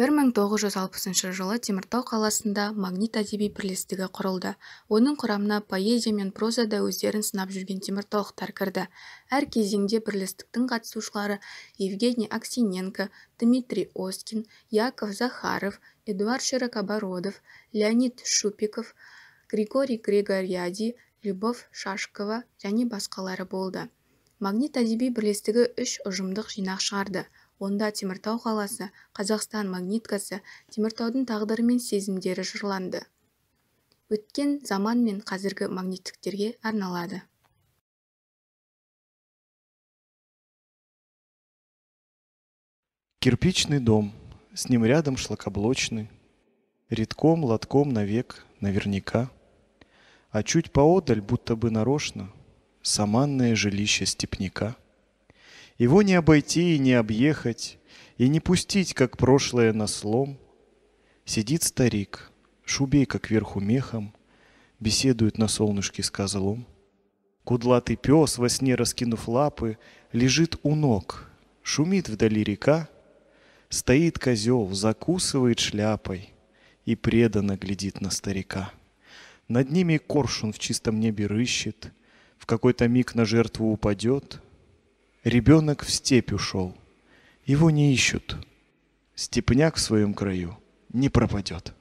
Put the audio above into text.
1960 жылы теміртау қаласында магнит әдеби бірлестігі құрылды оның құрамына поэзия мен прозада өздерін сынап жүрген теміртауықтар кірді әр кезеңде бірлестіктің қатысушылары евгений аксиненко дмитрий оскин яков захаров эдуард широкобородов леонид шупиков григорий григоряди Любов шашкова және басқалары болды магнит әдеби бірлестігі үш ұжымдық жинақ шығарды онда теміртау қаласы қазақстан магниткасы теміртаудың тағдыры мен сезімдері жырланды өткен заман мен қазіргі магниттіктерге арналады Кирпичный дом, с ним рядом шлакоблочный, Редком, лотком навек, наверняка. А чуть поодаль, будто бы нарочно, Саманное жилище степняка — Его не обойти и не объехать, и не пустить, как прошлое, на слом. Сидит старик, шубей как верху мехом, беседует на солнышке с козлом. Кудлатый пес, во сне раскинув лапы, лежит у ног, шумит вдали река, стоит козел, закусывает шляпой и преданно глядит на старика. Над ними коршун в чистом небе рыщет, в какой-то миг на жертву упадет — Ребенок в степь ушел. Его не ищут. Степняк в своем краю не пропадет.